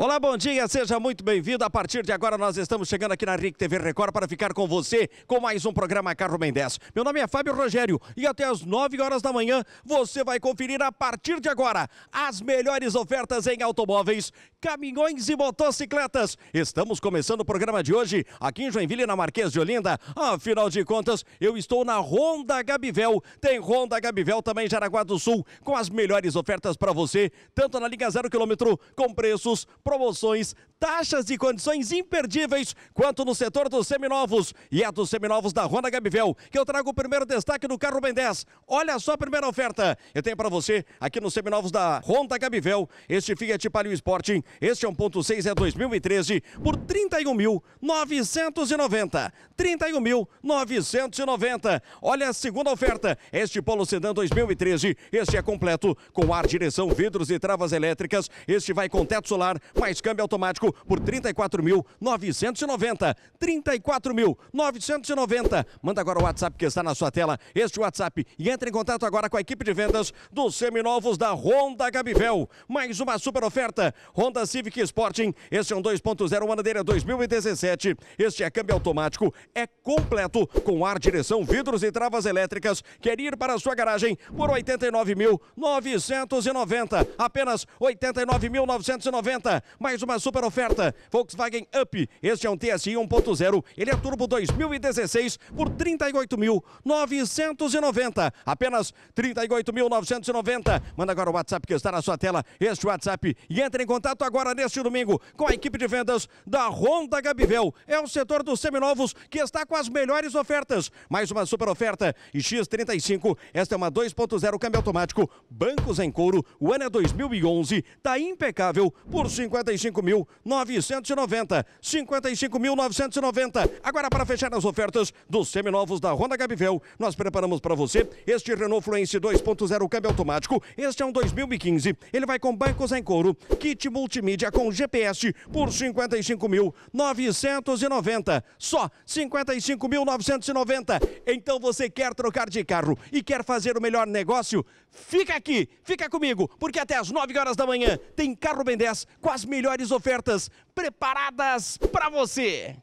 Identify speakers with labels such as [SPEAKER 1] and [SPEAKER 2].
[SPEAKER 1] Olá, bom dia, seja muito bem-vindo. A partir de agora, nós estamos chegando aqui na RIC TV Record para ficar com você com mais um programa Carro Mendes. 10. Meu nome é Fábio Rogério e até às 9 horas da manhã você vai conferir a partir de agora as melhores ofertas em automóveis, caminhões e motocicletas. Estamos começando o programa de hoje aqui em Joinville, na Marquês de Olinda. Afinal de contas, eu estou na Honda Gabivel. Tem Honda Gabivel também em Jaraguá do Sul com as melhores ofertas para você, tanto na linha zero quilômetro com preços promoções taxas e condições imperdíveis quanto no setor dos seminovos. E é dos seminovos da Honda Gabivel que eu trago o primeiro destaque do carro Ben 10. Olha só a primeira oferta. Eu tenho para você aqui nos seminovos da Honda Gabivel este Fiat Palio Sporting. Este é 1.6 é 2013 por 31.990. 31.990. Olha a segunda oferta. Este Polo Sedan 2013. Este é completo com ar, direção, vidros e travas elétricas. Este vai com teto solar, mais câmbio automático Francisco por 34.990. 34.990. Manda agora o WhatsApp que está na sua tela, este WhatsApp, e entre em contato agora com a equipe de vendas dos seminovos da Honda Gabivel. Mais uma super oferta. Honda Civic Sporting, este é um 2.0, o ano 2017. Este é câmbio automático, é completo, com ar, direção, vidros e travas elétricas. Quer ir para a sua garagem por 89.990. Apenas 89.990. Mais uma super oferta oferta. Volkswagen Up, este é um TSI 1.0, ele é turbo 2016 por 38.990, apenas 38.990. Manda agora o WhatsApp que está na sua tela, este WhatsApp, e entre em contato agora neste domingo com a equipe de vendas da Honda Gabivel. É o setor dos seminovos que está com as melhores ofertas. Mais uma super oferta X35, esta é uma 2.0 câmbio automático, bancos em couro, o ano é 2011, Está impecável por 55 mil 990. 55.990. Agora, para fechar as ofertas dos seminovos da Honda Gabivel, nós preparamos para você este Renault Fluence 2.0 câmbio automático. Este é um 2015. Ele vai com bancos em couro, kit multimídia com GPS por 55.990. Só 55.990. Então você quer trocar de carro e quer fazer o melhor negócio? Fica aqui, fica comigo, porque até as 9 horas da manhã tem carro Ben 10 com as melhores ofertas preparadas para você.